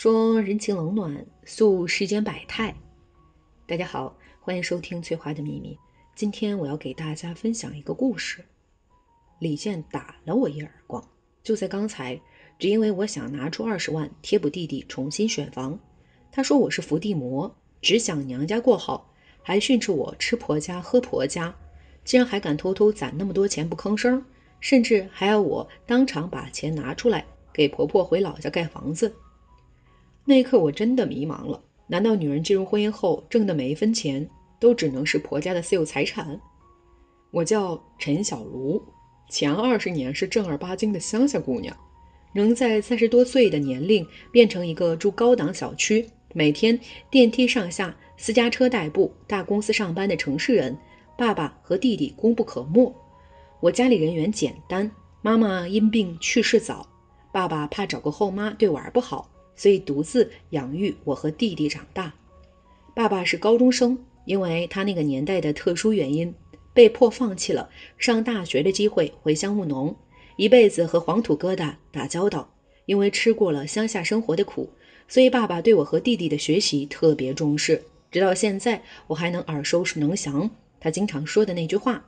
说人情冷暖，诉世间百态。大家好，欢迎收听《翠花的秘密》。今天我要给大家分享一个故事。李健打了我一耳光，就在刚才，只因为我想拿出二十万贴补弟弟重新选房。他说我是伏地魔，只想娘家过好，还训斥我吃婆家喝婆家，竟然还敢偷偷攒那么多钱不吭声，甚至还要我当场把钱拿出来给婆婆回老家盖房子。那一刻我真的迷茫了。难道女人进入婚姻后挣的每一分钱都只能是婆家的私有财产？我叫陈小茹，前二十年是正儿八经的乡下姑娘，能在三十多岁的年龄变成一个住高档小区、每天电梯上下、私家车代步、大公司上班的城市人，爸爸和弟弟功不可没。我家里人员简单，妈妈因病去世早，爸爸怕找个后妈对我儿不好。所以独自养育我和弟弟长大。爸爸是高中生，因为他那个年代的特殊原因，被迫放弃了上大学的机会，回乡务农，一辈子和黄土疙瘩打交道。因为吃过了乡下生活的苦，所以爸爸对我和弟弟的学习特别重视。直到现在，我还能耳熟能详他经常说的那句话：“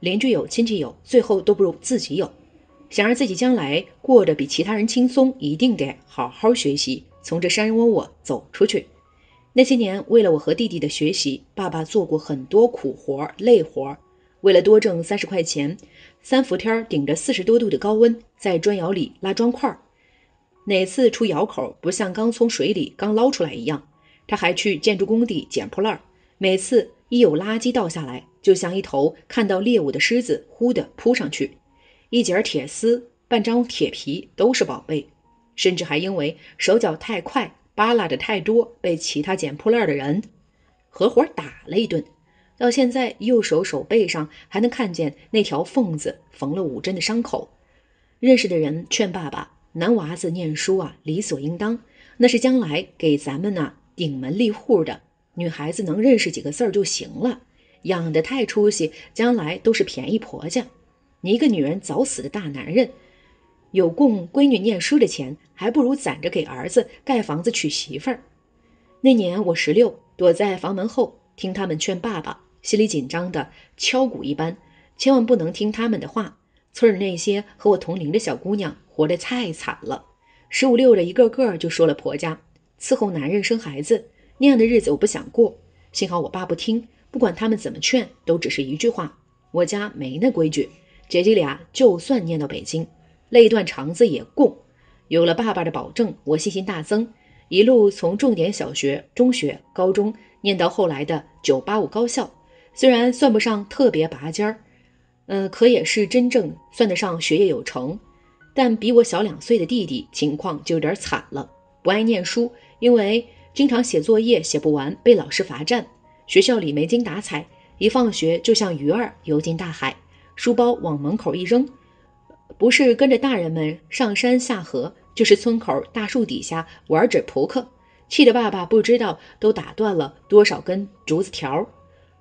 邻居有，亲戚有，最后都不如自己有。”想让自己将来过得比其他人轻松，一定得好好学习，从这山窝窝走出去。那些年，为了我和弟弟的学习，爸爸做过很多苦活、累活。为了多挣三十块钱，三伏天顶着四十多度的高温，在砖窑里拉砖块儿。每次出窑口，不像刚从水里刚捞出来一样，他还去建筑工地捡破烂儿。每次一有垃圾倒下来，就像一头看到猎物的狮子，呼的扑上去。一截儿铁丝，半张铁皮都是宝贝，甚至还因为手脚太快，扒拉的太多，被其他捡破烂的人合伙打了一顿。到现在，右手手背上还能看见那条缝子缝了五针的伤口。认识的人劝爸爸：“男娃子念书啊，理所应当，那是将来给咱们呐顶门立户的。女孩子能认识几个字儿就行了，养的太出息，将来都是便宜婆家。”你一个女人早死的大男人，有供闺女念书的钱，还不如攒着给儿子盖房子娶媳妇儿。那年我十六，躲在房门后听他们劝爸爸，心里紧张的敲鼓一般，千万不能听他们的话。村里那些和我同龄的小姑娘活得太惨了，十五六的一个个就说了婆家，伺候男人生孩子那样的日子我不想过。幸好我爸不听，不管他们怎么劝，都只是一句话：我家没那规矩。姐弟俩就算念到北京，累断肠子也供。有了爸爸的保证，我信心大增，一路从重点小学、中学、高中念到后来的985高校，虽然算不上特别拔尖儿，嗯，可也是真正算得上学业有成。但比我小两岁的弟弟情况就有点惨了，不爱念书，因为经常写作业写不完，被老师罚站，学校里没精打采，一放学就像鱼儿游进大海。书包往门口一扔，不是跟着大人们上山下河，就是村口大树底下玩纸扑克，气得爸爸不知道都打断了多少根竹子条。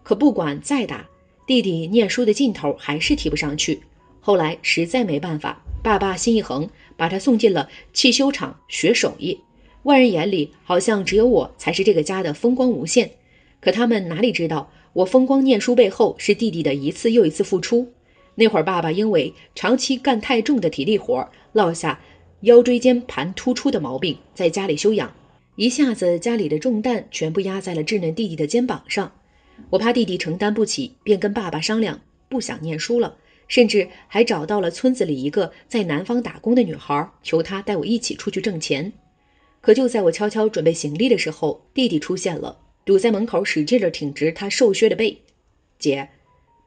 可不管再打，弟弟念书的劲头还是提不上去。后来实在没办法，爸爸心一横，把他送进了汽修厂学手艺。外人眼里好像只有我才是这个家的风光无限，可他们哪里知道，我风光念书背后是弟弟的一次又一次付出。那会儿，爸爸因为长期干太重的体力活，落下腰椎间盘突出的毛病，在家里休养。一下子家里的重担全部压在了稚嫩弟弟的肩膀上。我怕弟弟承担不起，便跟爸爸商量，不想念书了，甚至还找到了村子里一个在南方打工的女孩，求她带我一起出去挣钱。可就在我悄悄准备行李的时候，弟弟出现了，堵在门口，使劲的挺直他瘦削的背。姐，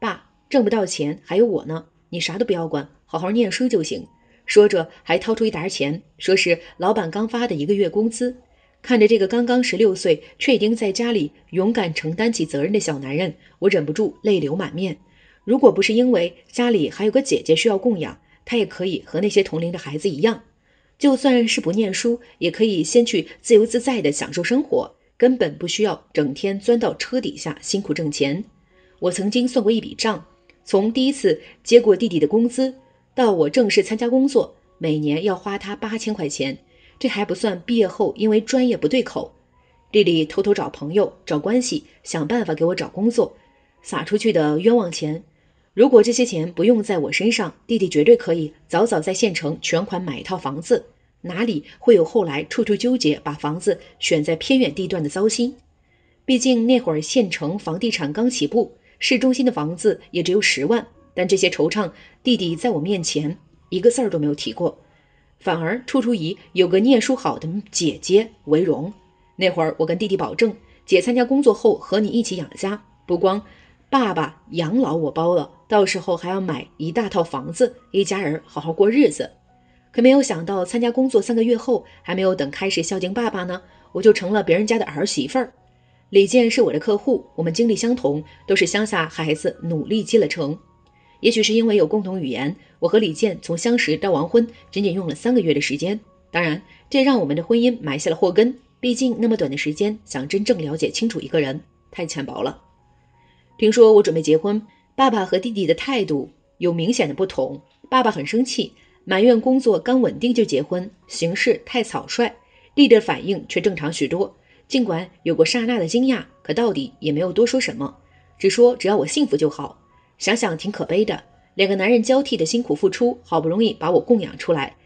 爸。挣不到钱，还有我呢，你啥都不要管，好好念书就行。说着还掏出一沓钱，说是老板刚发的一个月工资。看着这个刚刚十六岁却已经在家里勇敢承担起责任的小男人，我忍不住泪流满面。如果不是因为家里还有个姐姐需要供养，他也可以和那些同龄的孩子一样，就算是不念书，也可以先去自由自在地享受生活，根本不需要整天钻到车底下辛苦挣钱。我曾经算过一笔账。从第一次接过弟弟的工资，到我正式参加工作，每年要花他八千块钱，这还不算毕业后因为专业不对口，弟弟偷偷找朋友、找关系，想办法给我找工作，撒出去的冤枉钱。如果这些钱不用在我身上，弟弟绝对可以早早在县城全款买一套房子，哪里会有后来处处纠结、把房子选在偏远地段的糟心？毕竟那会儿县城房地产刚起步。市中心的房子也只有十万，但这些惆怅，弟弟在我面前一个字儿都没有提过，反而处处以有个念书好的姐姐为荣。那会儿我跟弟弟保证，姐参加工作后和你一起养家，不光爸爸养老我包了，到时候还要买一大套房子，一家人好好过日子。可没有想到，参加工作三个月后，还没有等开始孝敬爸爸呢，我就成了别人家的儿媳妇儿。李健是我的客户，我们经历相同，都是乡下孩子努力进了城。也许是因为有共同语言，我和李健从相识到完婚，仅仅用了三个月的时间。当然，这让我们的婚姻埋下了祸根。毕竟那么短的时间，想真正了解清楚一个人，太浅薄了。听说我准备结婚，爸爸和弟弟的态度有明显的不同。爸爸很生气，埋怨工作刚稳定就结婚，行事太草率。弟的反应却正常许多。尽管有过刹那的惊讶，可到底也没有多说什么，只说只要我幸福就好。想想挺可悲的，两个男人交替的辛苦付出，好不容易把我供养出来，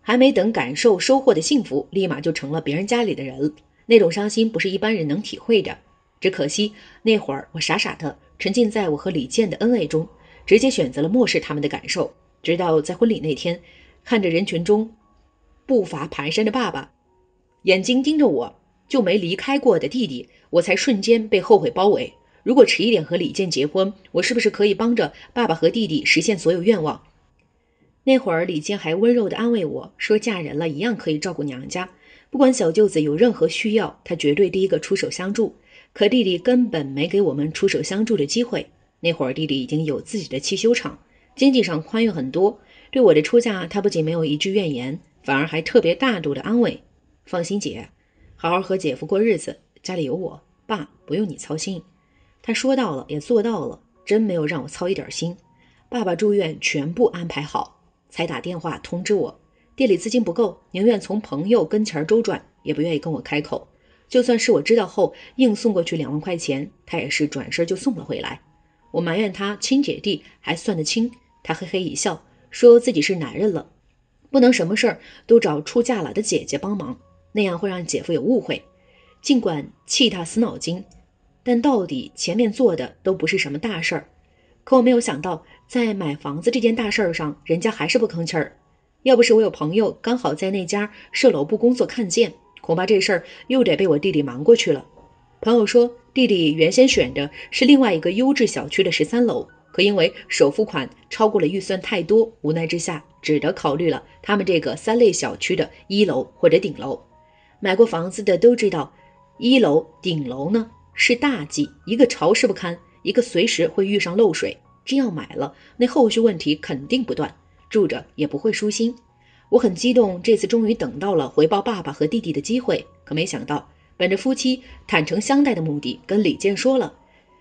还没等感受收获的幸福，立马就成了别人家里的人。那种伤心不是一般人能体会的。只可惜那会儿我傻傻的沉浸在我和李健的恩爱中，直接选择了漠视他们的感受。直到在婚礼那天，看着人群中步伐蹒跚的爸爸，眼睛盯着我。就没离开过的弟弟，我才瞬间被后悔包围。如果迟一点和李健结婚，我是不是可以帮着爸爸和弟弟实现所有愿望？那会儿李健还温柔地安慰我说：“嫁人了一样可以照顾娘家，不管小舅子有任何需要，他绝对第一个出手相助。”可弟弟根本没给我们出手相助的机会。那会儿弟弟已经有自己的汽修厂，经济上宽裕很多。对我的出嫁，他不仅没有一句怨言，反而还特别大度的安慰：“放心姐。”好好和姐夫过日子，家里有我爸，不用你操心。他说到了也做到了，真没有让我操一点心。爸爸住院，全部安排好才打电话通知我。店里资金不够，宁愿从朋友跟前周转，也不愿意跟我开口。就算是我知道后硬送过去两万块钱，他也是转身就送了回来。我埋怨他亲姐弟还算得清，他嘿嘿一笑，说自己是男人了，不能什么事儿都找出嫁了的姐姐帮忙。那样会让姐夫有误会，尽管气他死脑筋，但到底前面做的都不是什么大事儿。可我没有想到，在买房子这件大事儿上，人家还是不吭气儿。要不是我有朋友刚好在那家售楼部工作，看见，恐怕这事儿又得被我弟弟忙过去了。朋友说，弟弟原先选的是另外一个优质小区的十三楼，可因为首付款超过了预算太多，无奈之下只得考虑了他们这个三类小区的一楼或者顶楼。买过房子的都知道，一楼顶楼呢是大忌，一个潮湿不堪，一个随时会遇上漏水。真要买了，那后续问题肯定不断，住着也不会舒心。我很激动，这次终于等到了回报爸爸和弟弟的机会，可没想到，本着夫妻坦诚相待的目的，跟李健说了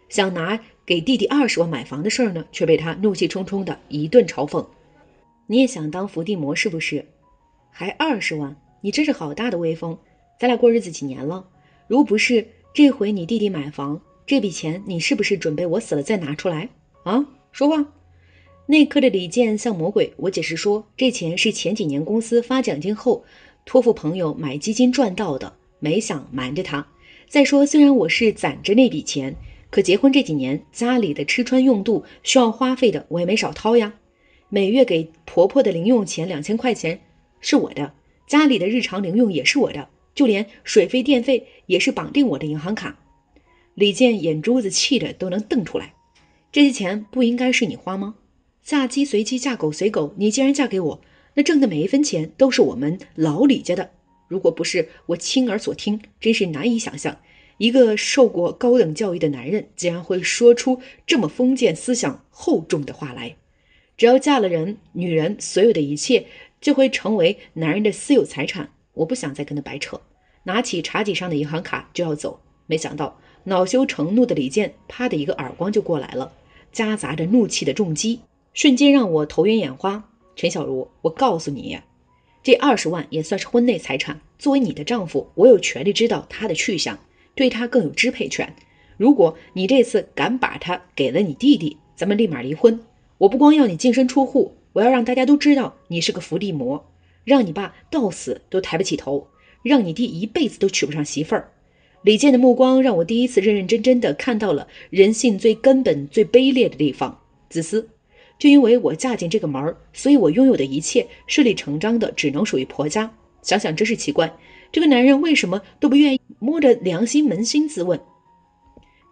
想拿给弟弟二十万买房的事儿呢，却被他怒气冲冲的一顿嘲讽：“你也想当伏地魔是不是？还二十万？”你真是好大的威风，咱俩过日子几年了？如不是这回你弟弟买房，这笔钱你是不是准备我死了再拿出来啊？说话。内科的李健像魔鬼，我解释说这钱是前几年公司发奖金后，托付朋友买基金赚到的，没想瞒着他。再说虽然我是攒着那笔钱，可结婚这几年家里的吃穿用度需要花费的我也没少掏呀。每月给婆婆的零用钱两千块钱是我的。家里的日常零用也是我的，就连水费、电费也是绑定我的银行卡。李健眼珠子气得都能瞪出来，这些钱不应该是你花吗？嫁鸡随鸡，嫁狗随狗，你既然嫁给我，那挣的每一分钱都是我们老李家的。如果不是我亲耳所听，真是难以想象，一个受过高等教育的男人竟然会说出这么封建思想厚重的话来。只要嫁了人，女人所有的一切。就会成为男人的私有财产。我不想再跟他白扯，拿起茶几上的银行卡就要走，没想到恼羞成怒的李健，啪的一个耳光就过来了，夹杂着怒气的重击，瞬间让我头晕眼花。陈小茹，我告诉你，这二十万也算是婚内财产，作为你的丈夫，我有权利知道他的去向，对他更有支配权。如果你这次敢把他给了你弟弟，咱们立马离婚。我不光要你净身出户。我要让大家都知道你是个伏地魔，让你爸到死都抬不起头，让你弟一辈子都娶不上媳妇儿。李健的目光让我第一次认认真真的看到了人性最根本、最卑劣的地方——自私。就因为我嫁进这个门儿，所以我拥有的一切顺理成章的只能属于婆家。想想真是奇怪，这个男人为什么都不愿意摸着良心扪心自问？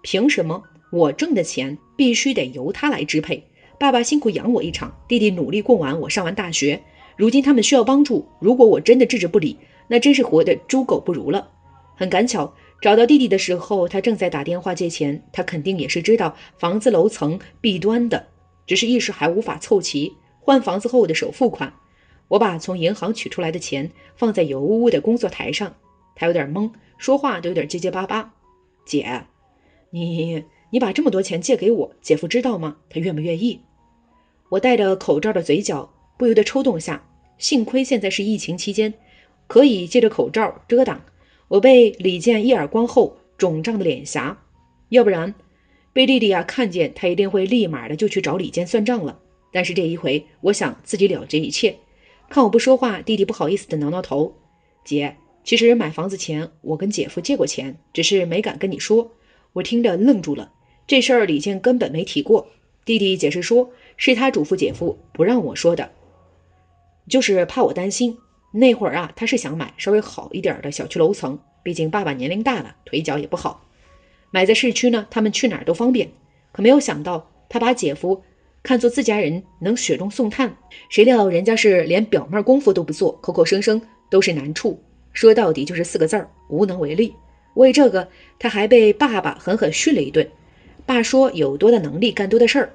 凭什么我挣的钱必须得由他来支配？爸爸辛苦养我一场，弟弟努力供完我上完大学，如今他们需要帮助。如果我真的置之不理，那真是活得猪狗不如了。很赶巧，找到弟弟的时候，他正在打电话借钱，他肯定也是知道房子楼层弊端的，只是一时还无法凑齐换房子后的首付款。我把从银行取出来的钱放在有污污的工作台上，他有点懵，说话都有点结结巴巴。姐，你。你把这么多钱借给我，姐夫知道吗？他愿不愿意？我戴着口罩的嘴角不由得抽动下，幸亏现在是疫情期间，可以借着口罩遮挡。我被李健一耳光后肿胀的脸颊，要不然被弟弟啊看见，他一定会立马的就去找李健算账了。但是这一回，我想自己了结一切。看我不说话，弟弟不好意思的挠挠头。姐，其实买房子前我跟姐夫借过钱，只是没敢跟你说。我听着愣住了。这事儿李静根本没提过，弟弟解释说，是他嘱咐姐夫不让我说的，就是怕我担心。那会儿啊，他是想买稍微好一点的小区楼层，毕竟爸爸年龄大了，腿脚也不好，买在市区呢，他们去哪儿都方便。可没有想到，他把姐夫看作自家人，能雪中送炭，谁料人家是连表面功夫都不做，口口声声都是难处，说到底就是四个字儿：无能为力。为这个，他还被爸爸狠狠训了一顿。爸说有多大的能力干多的事儿，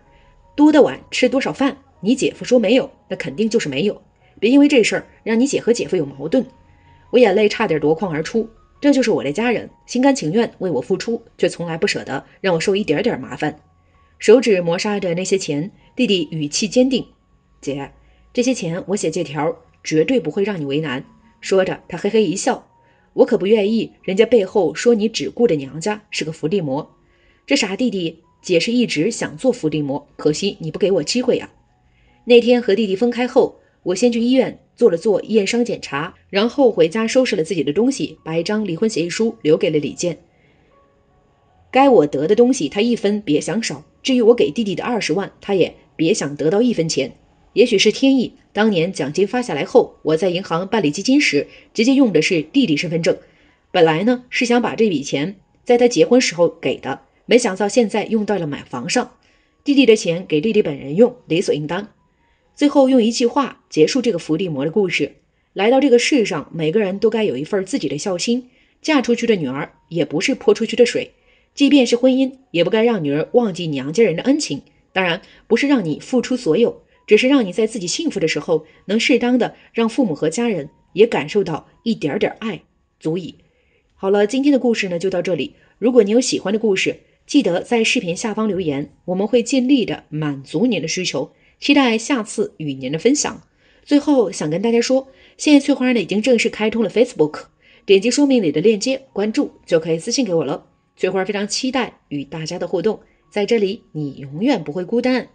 多的碗吃多少饭。你姐夫说没有，那肯定就是没有。别因为这事儿让你姐和姐夫有矛盾。我眼泪差点夺眶而出，这就是我的家人，心甘情愿为我付出，却从来不舍得让我受一点点麻烦。手指磨砂着那些钱，弟弟语气坚定：“姐，这些钱我写借条，绝对不会让你为难。”说着，他嘿嘿一笑：“我可不愿意人家背后说你只顾着娘家，是个伏地魔。”这傻弟弟，姐是一直想做伏地魔，可惜你不给我机会呀。那天和弟弟分开后，我先去医院做了做验伤检查，然后回家收拾了自己的东西，把一张离婚协议书留给了李健。该我得的东西，他一分别想少。至于我给弟弟的二十万，他也别想得到一分钱。也许是天意，当年奖金发下来后，我在银行办理基金时，直接用的是弟弟身份证。本来呢，是想把这笔钱在他结婚时候给的。没想到现在用到了买房上，弟弟的钱给弟弟本人用，理所应当。最后用一句话结束这个伏地魔的故事：来到这个世上，每个人都该有一份自己的孝心。嫁出去的女儿也不是泼出去的水，即便是婚姻，也不该让女儿忘记娘家人的恩情。当然，不是让你付出所有，只是让你在自己幸福的时候，能适当的让父母和家人也感受到一点点爱，足矣。好了，今天的故事呢就到这里。如果你有喜欢的故事，记得在视频下方留言，我们会尽力的满足您的需求。期待下次与您的分享。最后想跟大家说，现在翠花呢已经正式开通了 Facebook，点击说明里的链接关注就可以私信给我了。翠花非常期待与大家的互动，在这里你永远不会孤单。